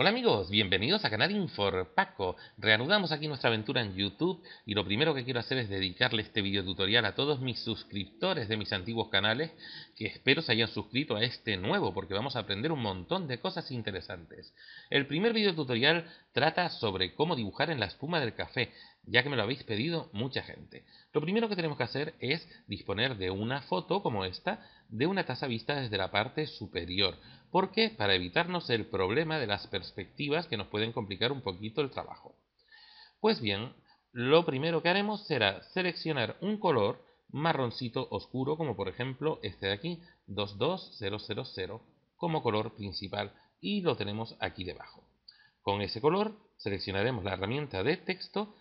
Hola amigos, bienvenidos a Canal Paco, Reanudamos aquí nuestra aventura en YouTube y lo primero que quiero hacer es dedicarle este video tutorial a todos mis suscriptores de mis antiguos canales que espero se hayan suscrito a este nuevo porque vamos a aprender un montón de cosas interesantes. El primer video tutorial trata sobre cómo dibujar en la espuma del café, ya que me lo habéis pedido mucha gente. Lo primero que tenemos que hacer es disponer de una foto como esta de una taza vista desde la parte superior. ¿Por qué? Para evitarnos el problema de las perspectivas que nos pueden complicar un poquito el trabajo. Pues bien, lo primero que haremos será seleccionar un color marroncito oscuro, como por ejemplo este de aquí, 22000, como color principal, y lo tenemos aquí debajo. Con ese color seleccionaremos la herramienta de texto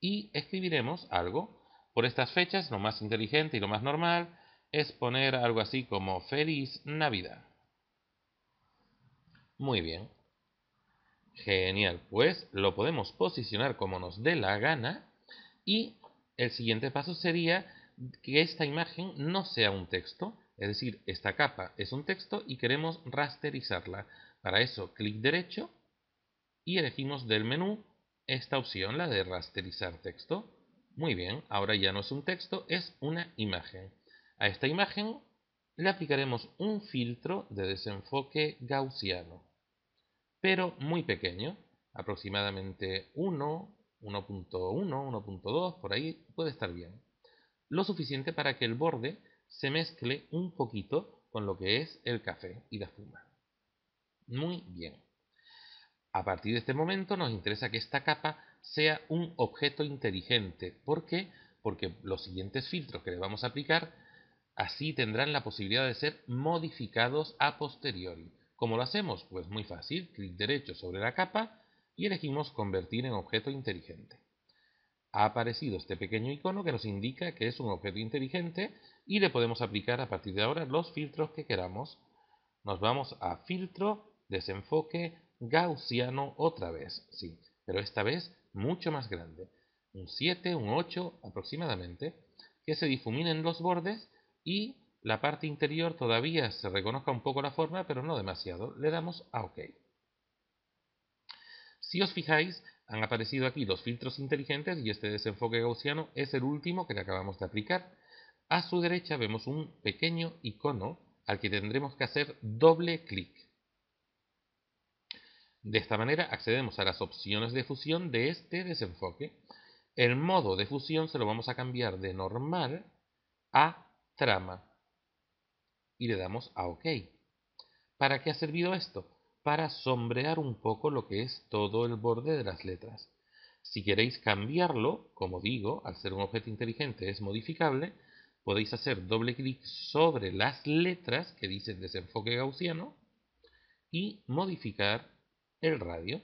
y escribiremos algo. Por estas fechas, lo más inteligente y lo más normal es poner algo así como Feliz Navidad. Muy bien. Genial, pues lo podemos posicionar como nos dé la gana y el siguiente paso sería que esta imagen no sea un texto, es decir, esta capa es un texto y queremos rasterizarla. Para eso, clic derecho y elegimos del menú esta opción, la de rasterizar texto. Muy bien, ahora ya no es un texto, es una imagen. A esta imagen le aplicaremos un filtro de desenfoque gaussiano pero muy pequeño, aproximadamente 1, 1.1, 1.2, por ahí puede estar bien. Lo suficiente para que el borde se mezcle un poquito con lo que es el café y la espuma. Muy bien. A partir de este momento nos interesa que esta capa sea un objeto inteligente. ¿Por qué? Porque los siguientes filtros que le vamos a aplicar así tendrán la posibilidad de ser modificados a posteriori. ¿Cómo lo hacemos? Pues muy fácil, clic derecho sobre la capa y elegimos convertir en objeto inteligente. Ha aparecido este pequeño icono que nos indica que es un objeto inteligente y le podemos aplicar a partir de ahora los filtros que queramos. Nos vamos a filtro, desenfoque, gaussiano otra vez, sí, pero esta vez mucho más grande, un 7, un 8 aproximadamente, que se difuminen los bordes y la parte interior todavía se reconozca un poco la forma, pero no demasiado. Le damos a OK. Si os fijáis, han aparecido aquí los filtros inteligentes y este desenfoque gaussiano es el último que le acabamos de aplicar. A su derecha vemos un pequeño icono al que tendremos que hacer doble clic. De esta manera accedemos a las opciones de fusión de este desenfoque. El modo de fusión se lo vamos a cambiar de normal a trama y le damos a OK. ¿Para qué ha servido esto? Para sombrear un poco lo que es todo el borde de las letras. Si queréis cambiarlo, como digo, al ser un objeto inteligente es modificable, podéis hacer doble clic sobre las letras que dicen desenfoque gaussiano y modificar el radio.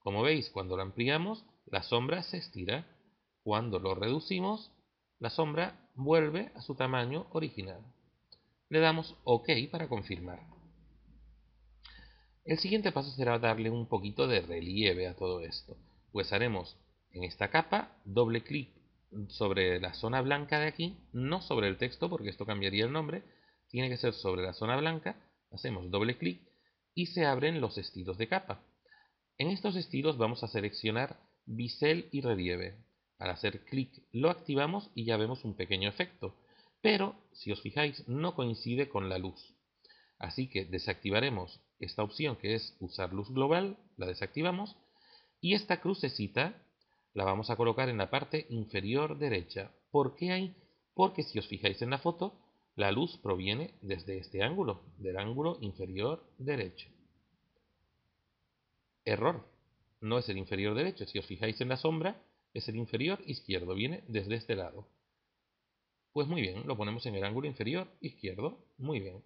Como veis, cuando lo ampliamos, la sombra se estira. Cuando lo reducimos, la sombra vuelve a su tamaño original. Le damos OK para confirmar. El siguiente paso será darle un poquito de relieve a todo esto, pues haremos en esta capa doble clic sobre la zona blanca de aquí, no sobre el texto porque esto cambiaría el nombre, tiene que ser sobre la zona blanca, hacemos doble clic y se abren los estilos de capa. En estos estilos vamos a seleccionar bisel y relieve. Para hacer clic lo activamos y ya vemos un pequeño efecto pero si os fijáis no coincide con la luz. Así que desactivaremos esta opción que es usar luz global, la desactivamos y esta crucecita la vamos a colocar en la parte inferior derecha. ¿Por qué hay? Porque si os fijáis en la foto, la luz proviene desde este ángulo, del ángulo inferior derecho. Error, no es el inferior derecho. Si os fijáis en la sombra, es el inferior izquierdo, viene desde este lado. Pues muy bien, lo ponemos en el ángulo inferior izquierdo. Muy bien.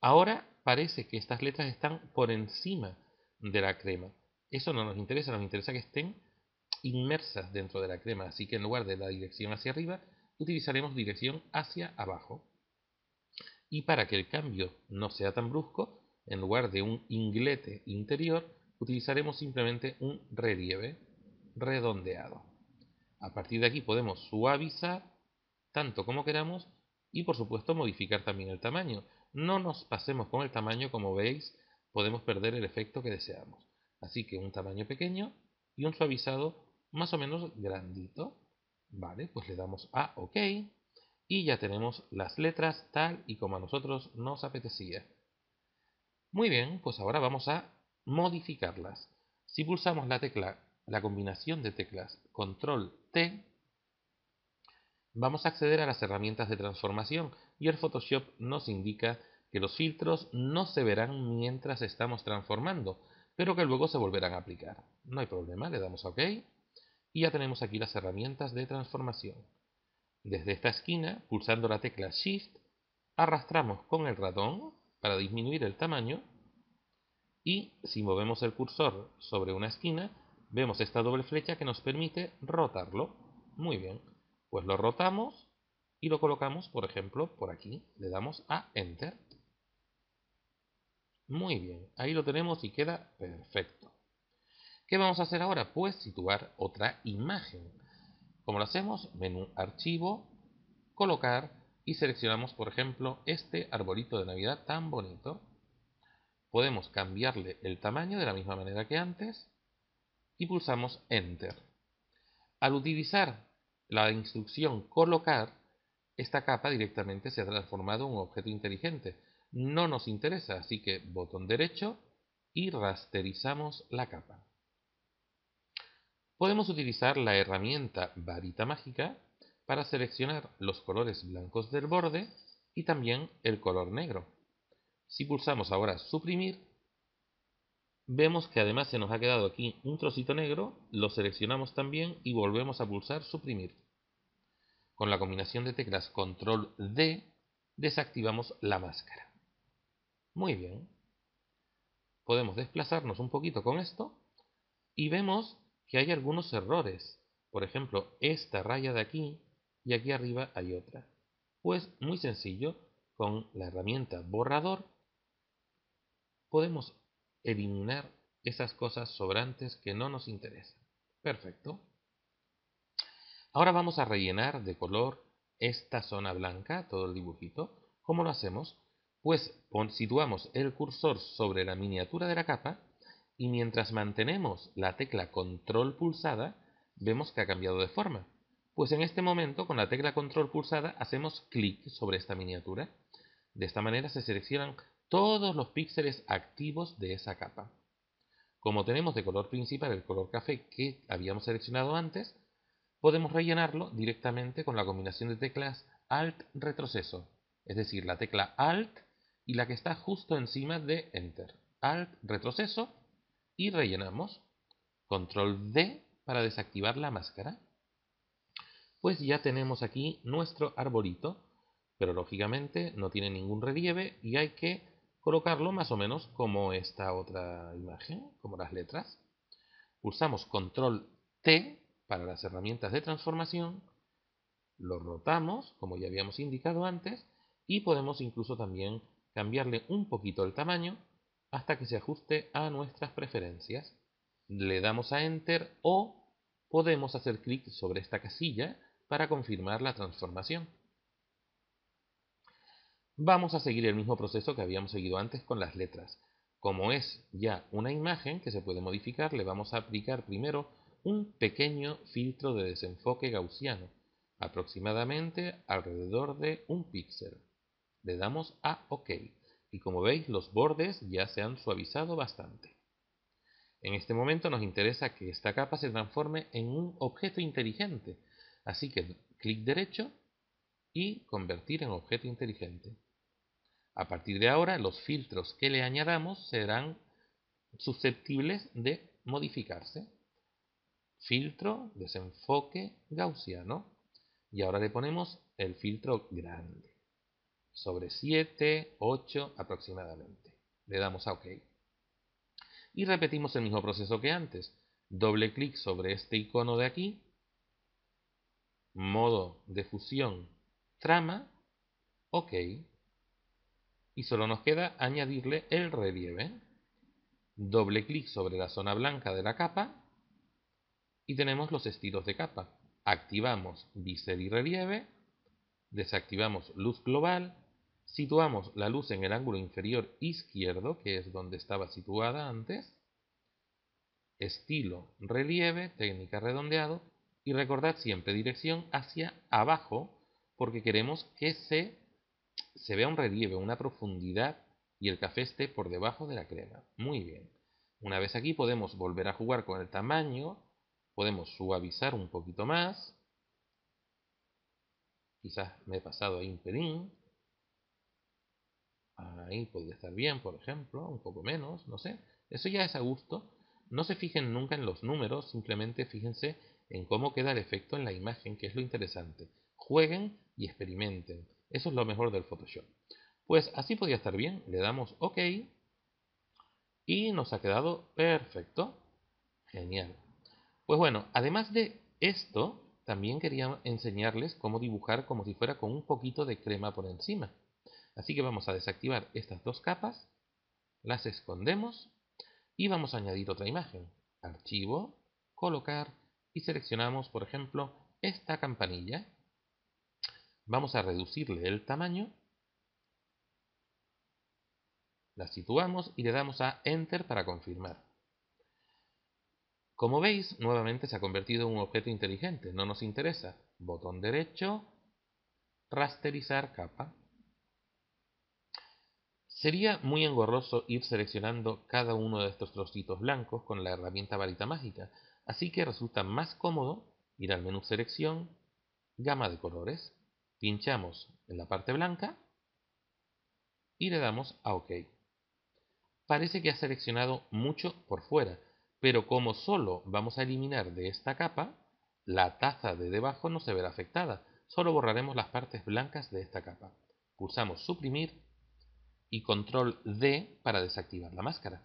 Ahora parece que estas letras están por encima de la crema. Eso no nos interesa, nos interesa que estén inmersas dentro de la crema. Así que en lugar de la dirección hacia arriba, utilizaremos dirección hacia abajo. Y para que el cambio no sea tan brusco, en lugar de un inglete interior, utilizaremos simplemente un relieve redondeado. A partir de aquí podemos suavizar tanto como queramos y por supuesto modificar también el tamaño. No nos pasemos con el tamaño, como veis, podemos perder el efecto que deseamos. Así que un tamaño pequeño y un suavizado más o menos grandito. Vale, pues le damos a OK y ya tenemos las letras tal y como a nosotros nos apetecía. Muy bien, pues ahora vamos a modificarlas. Si pulsamos la tecla, la combinación de teclas Control T, Vamos a acceder a las herramientas de transformación y el Photoshop nos indica que los filtros no se verán mientras estamos transformando, pero que luego se volverán a aplicar. No hay problema, le damos OK y ya tenemos aquí las herramientas de transformación. Desde esta esquina, pulsando la tecla Shift, arrastramos con el ratón para disminuir el tamaño y si movemos el cursor sobre una esquina, vemos esta doble flecha que nos permite rotarlo. Muy bien. Pues lo rotamos y lo colocamos, por ejemplo, por aquí. Le damos a Enter. Muy bien, ahí lo tenemos y queda perfecto. ¿Qué vamos a hacer ahora? Pues situar otra imagen. ¿Cómo lo hacemos? Menú Archivo, Colocar y seleccionamos, por ejemplo, este arbolito de Navidad tan bonito. Podemos cambiarle el tamaño de la misma manera que antes y pulsamos Enter. Al utilizar la instrucción colocar, esta capa directamente se ha transformado en un objeto inteligente. No nos interesa, así que botón derecho y rasterizamos la capa. Podemos utilizar la herramienta varita mágica para seleccionar los colores blancos del borde y también el color negro. Si pulsamos ahora suprimir, Vemos que además se nos ha quedado aquí un trocito negro, lo seleccionamos también y volvemos a pulsar suprimir. Con la combinación de teclas control D desactivamos la máscara. Muy bien. Podemos desplazarnos un poquito con esto y vemos que hay algunos errores. Por ejemplo, esta raya de aquí y aquí arriba hay otra. Pues muy sencillo, con la herramienta borrador podemos eliminar esas cosas sobrantes que no nos interesan. Perfecto. Ahora vamos a rellenar de color esta zona blanca, todo el dibujito. ¿Cómo lo hacemos? Pues situamos el cursor sobre la miniatura de la capa y mientras mantenemos la tecla control pulsada, vemos que ha cambiado de forma. Pues en este momento, con la tecla control pulsada, hacemos clic sobre esta miniatura. De esta manera se seleccionan todos los píxeles activos de esa capa. Como tenemos de color principal el color café que habíamos seleccionado antes, podemos rellenarlo directamente con la combinación de teclas Alt-Retroceso, es decir, la tecla Alt y la que está justo encima de Enter. Alt-Retroceso y rellenamos. Control D para desactivar la máscara. Pues ya tenemos aquí nuestro arbolito, pero lógicamente no tiene ningún relieve y hay que colocarlo más o menos como esta otra imagen, como las letras. Pulsamos control T para las herramientas de transformación, lo rotamos, como ya habíamos indicado antes, y podemos incluso también cambiarle un poquito el tamaño hasta que se ajuste a nuestras preferencias. Le damos a Enter o podemos hacer clic sobre esta casilla para confirmar la transformación. Vamos a seguir el mismo proceso que habíamos seguido antes con las letras. Como es ya una imagen que se puede modificar, le vamos a aplicar primero un pequeño filtro de desenfoque gaussiano, aproximadamente alrededor de un píxel. Le damos a OK y como veis los bordes ya se han suavizado bastante. En este momento nos interesa que esta capa se transforme en un objeto inteligente, así que clic derecho y convertir en objeto inteligente. A partir de ahora, los filtros que le añadamos serán susceptibles de modificarse. Filtro, desenfoque gaussiano. Y ahora le ponemos el filtro grande, sobre 7, 8 aproximadamente. Le damos a OK. Y repetimos el mismo proceso que antes. Doble clic sobre este icono de aquí, modo de fusión, trama, OK y solo nos queda añadirle el relieve. Doble clic sobre la zona blanca de la capa y tenemos los estilos de capa. Activamos bisel y relieve, desactivamos luz global, situamos la luz en el ángulo inferior izquierdo, que es donde estaba situada antes, estilo relieve, técnica redondeado, y recordad siempre dirección hacia abajo porque queremos que se se vea un relieve, una profundidad y el café esté por debajo de la crema. Muy bien. Una vez aquí podemos volver a jugar con el tamaño, podemos suavizar un poquito más. Quizás me he pasado ahí un pelín. Ahí podría estar bien, por ejemplo, un poco menos, no sé. Eso ya es a gusto. No se fijen nunca en los números, simplemente fíjense en cómo queda el efecto en la imagen, que es lo interesante. Jueguen y experimenten. Eso es lo mejor del Photoshop. Pues así podía estar bien. Le damos OK. Y nos ha quedado perfecto. Genial. Pues bueno, además de esto, también quería enseñarles cómo dibujar como si fuera con un poquito de crema por encima. Así que vamos a desactivar estas dos capas, las escondemos y vamos a añadir otra imagen. Archivo, colocar y seleccionamos, por ejemplo, esta campanilla Vamos a reducirle el tamaño. La situamos y le damos a Enter para confirmar. Como veis, nuevamente se ha convertido en un objeto inteligente. No nos interesa. Botón derecho, rasterizar capa. Sería muy engorroso ir seleccionando cada uno de estos trocitos blancos con la herramienta varita mágica, así que resulta más cómodo ir al menú selección, gama de colores pinchamos en la parte blanca y le damos a OK. Parece que ha seleccionado mucho por fuera, pero como solo vamos a eliminar de esta capa, la taza de debajo no se verá afectada, solo borraremos las partes blancas de esta capa. Pulsamos suprimir y control D para desactivar la máscara.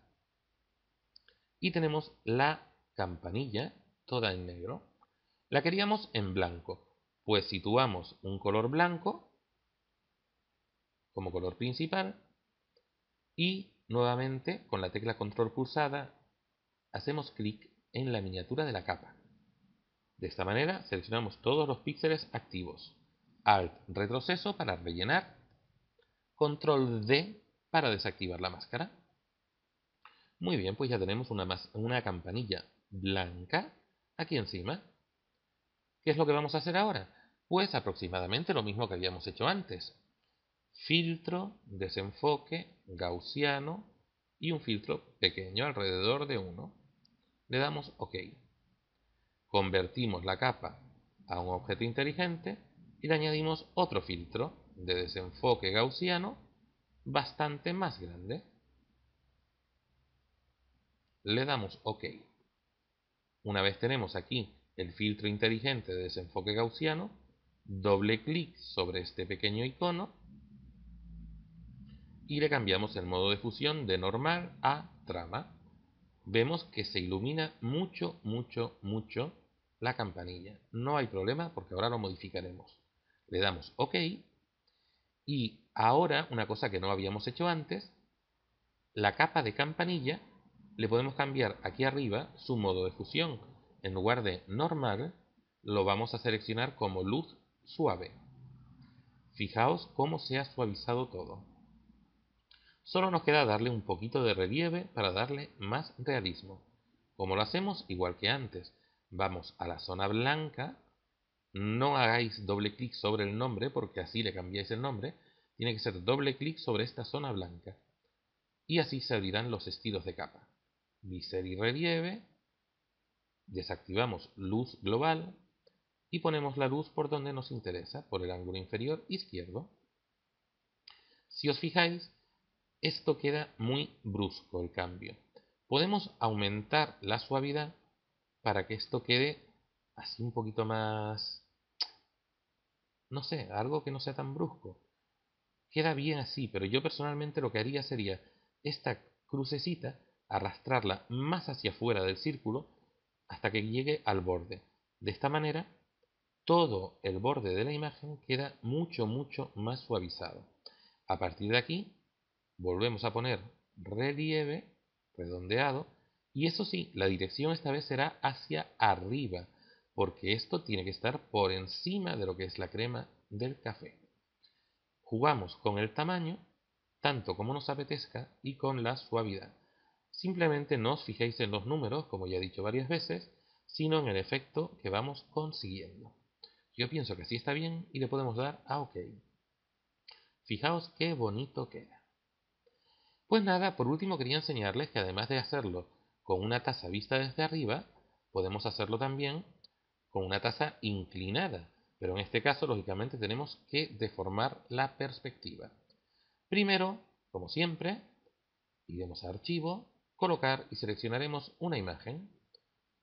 Y tenemos la campanilla toda en negro. La queríamos en blanco pues situamos un color blanco como color principal y nuevamente con la tecla control pulsada hacemos clic en la miniatura de la capa. De esta manera seleccionamos todos los píxeles activos. Alt retroceso para rellenar, control D para desactivar la máscara. Muy bien, pues ya tenemos una, una campanilla blanca aquí encima. ¿Qué es lo que vamos a hacer ahora? Pues aproximadamente lo mismo que habíamos hecho antes. Filtro, desenfoque, gaussiano y un filtro pequeño alrededor de uno. Le damos OK. Convertimos la capa a un objeto inteligente y le añadimos otro filtro de desenfoque gaussiano bastante más grande. Le damos OK. Una vez tenemos aquí el filtro inteligente de desenfoque gaussiano, doble clic sobre este pequeño icono y le cambiamos el modo de fusión de normal a trama. Vemos que se ilumina mucho, mucho, mucho la campanilla. No hay problema porque ahora lo modificaremos. Le damos OK y ahora, una cosa que no habíamos hecho antes, la capa de campanilla le podemos cambiar aquí arriba su modo de fusión. En lugar de normal, lo vamos a seleccionar como luz suave. Fijaos cómo se ha suavizado todo. Solo nos queda darle un poquito de relieve para darle más realismo. Como lo hacemos igual que antes, vamos a la zona blanca, no hagáis doble clic sobre el nombre porque así le cambiáis el nombre, tiene que ser doble clic sobre esta zona blanca. Y así se abrirán los estilos de capa. Viser y relieve, desactivamos luz global, y ponemos la luz por donde nos interesa, por el ángulo inferior izquierdo. Si os fijáis, esto queda muy brusco el cambio. Podemos aumentar la suavidad para que esto quede así un poquito más, no sé, algo que no sea tan brusco. Queda bien así, pero yo personalmente lo que haría sería esta crucecita, arrastrarla más hacia afuera del círculo hasta que llegue al borde. De esta manera todo el borde de la imagen queda mucho, mucho más suavizado. A partir de aquí, volvemos a poner relieve redondeado y eso sí, la dirección esta vez será hacia arriba, porque esto tiene que estar por encima de lo que es la crema del café. Jugamos con el tamaño, tanto como nos apetezca, y con la suavidad. Simplemente no os fijéis en los números, como ya he dicho varias veces, sino en el efecto que vamos consiguiendo. Yo pienso que así está bien y le podemos dar a ah, OK. Fijaos qué bonito queda. Pues nada, por último quería enseñarles que además de hacerlo con una taza vista desde arriba, podemos hacerlo también con una taza inclinada. Pero en este caso, lógicamente, tenemos que deformar la perspectiva. Primero, como siempre, iremos a Archivo, Colocar y seleccionaremos una imagen.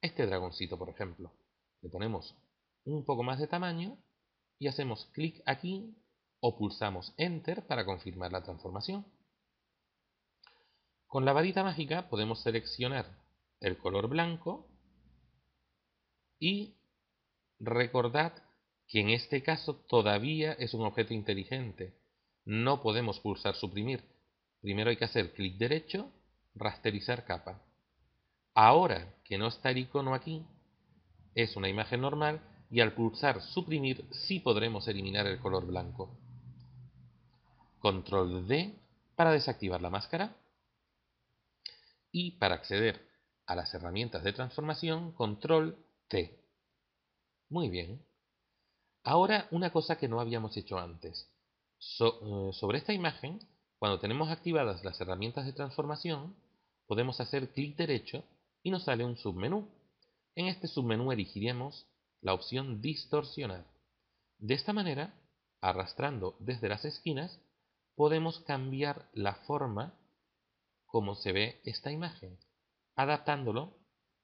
Este dragoncito, por ejemplo. Le ponemos un poco más de tamaño y hacemos clic aquí o pulsamos Enter para confirmar la transformación. Con la varita mágica podemos seleccionar el color blanco y recordad que en este caso todavía es un objeto inteligente. No podemos pulsar suprimir. Primero hay que hacer clic derecho, rasterizar capa. Ahora que no está el icono aquí, es una imagen normal, y al pulsar suprimir sí podremos eliminar el color blanco. Control D para desactivar la máscara y para acceder a las herramientas de transformación, control T. Muy bien. Ahora una cosa que no habíamos hecho antes. Eh, sobre esta imagen, cuando tenemos activadas las herramientas de transformación, podemos hacer clic derecho y nos sale un submenú. En este submenú elegiremos la opción distorsionar. De esta manera, arrastrando desde las esquinas, podemos cambiar la forma como se ve esta imagen, adaptándolo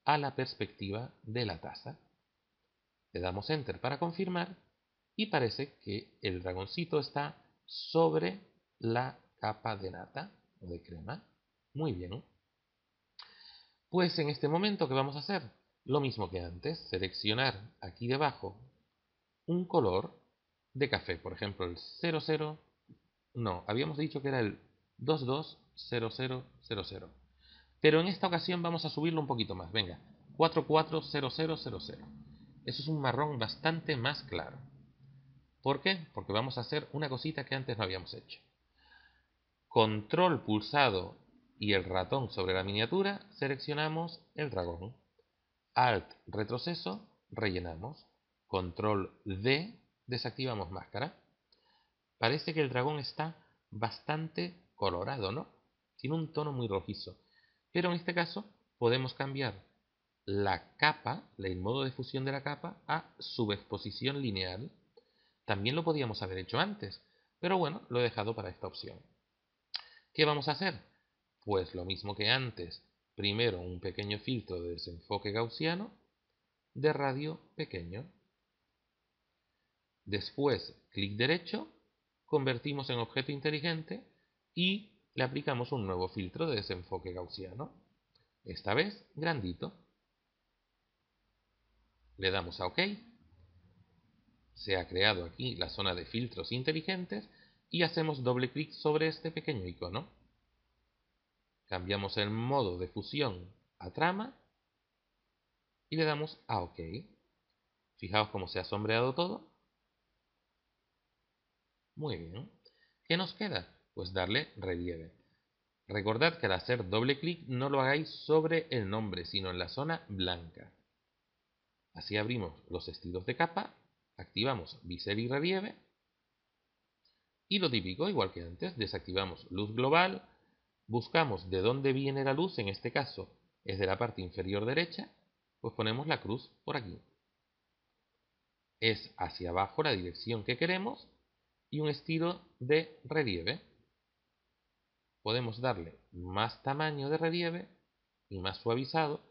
a la perspectiva de la taza. Le damos Enter para confirmar y parece que el dragoncito está sobre la capa de nata o de crema. Muy bien. Pues en este momento, ¿qué vamos a hacer? Lo mismo que antes, seleccionar aquí debajo un color de café, por ejemplo el 00, no, habíamos dicho que era el 220000, pero en esta ocasión vamos a subirlo un poquito más, venga, 440000. Eso es un marrón bastante más claro. ¿Por qué? Porque vamos a hacer una cosita que antes no habíamos hecho. Control pulsado y el ratón sobre la miniatura, seleccionamos el dragón. Alt, retroceso, rellenamos. Control D, desactivamos máscara. Parece que el dragón está bastante colorado, ¿no? Tiene un tono muy rojizo. Pero en este caso podemos cambiar la capa, el modo de fusión de la capa, a subexposición lineal. También lo podíamos haber hecho antes, pero bueno, lo he dejado para esta opción. ¿Qué vamos a hacer? Pues lo mismo que antes, primero un pequeño filtro de desenfoque gaussiano de radio pequeño. Después, clic derecho, convertimos en objeto inteligente y le aplicamos un nuevo filtro de desenfoque gaussiano, esta vez grandito. Le damos a OK. Se ha creado aquí la zona de filtros inteligentes y hacemos doble clic sobre este pequeño icono. Cambiamos el modo de fusión a trama y le damos a OK. Fijaos cómo se ha sombreado todo. Muy bien. ¿Qué nos queda? Pues darle relieve. Recordad que al hacer doble clic no lo hagáis sobre el nombre, sino en la zona blanca. Así abrimos los estilos de capa, activamos bisel y relieve y lo típico, igual que antes, desactivamos luz global, Buscamos de dónde viene la luz, en este caso es de la parte inferior derecha, pues ponemos la cruz por aquí. Es hacia abajo la dirección que queremos y un estilo de relieve. Podemos darle más tamaño de relieve y más suavizado,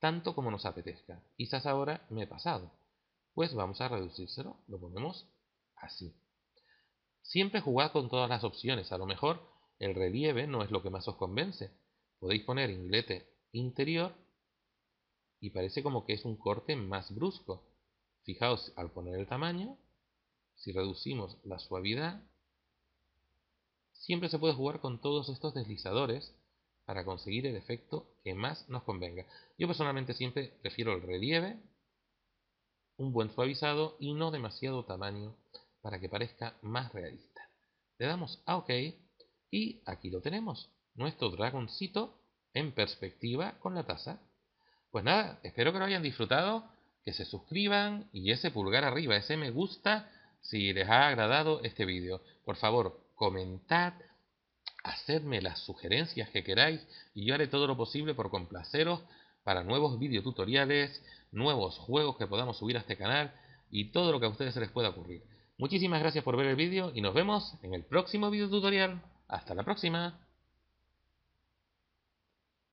tanto como nos apetezca. Quizás ahora me he pasado, pues vamos a reducírselo, lo ponemos así. Siempre jugar con todas las opciones, a lo mejor el relieve no es lo que más os convence. Podéis poner inglete interior y parece como que es un corte más brusco. Fijaos, al poner el tamaño, si reducimos la suavidad, siempre se puede jugar con todos estos deslizadores para conseguir el efecto que más nos convenga. Yo personalmente siempre prefiero el relieve, un buen suavizado y no demasiado tamaño para que parezca más realista. Le damos a OK y aquí lo tenemos, nuestro dragoncito en perspectiva con la taza. Pues nada, espero que lo hayan disfrutado, que se suscriban y ese pulgar arriba, ese me gusta si les ha agradado este vídeo. Por favor, comentad, hacedme las sugerencias que queráis y yo haré todo lo posible por complaceros para nuevos tutoriales, nuevos juegos que podamos subir a este canal y todo lo que a ustedes se les pueda ocurrir. Muchísimas gracias por ver el vídeo y nos vemos en el próximo tutorial. Hasta la próxima.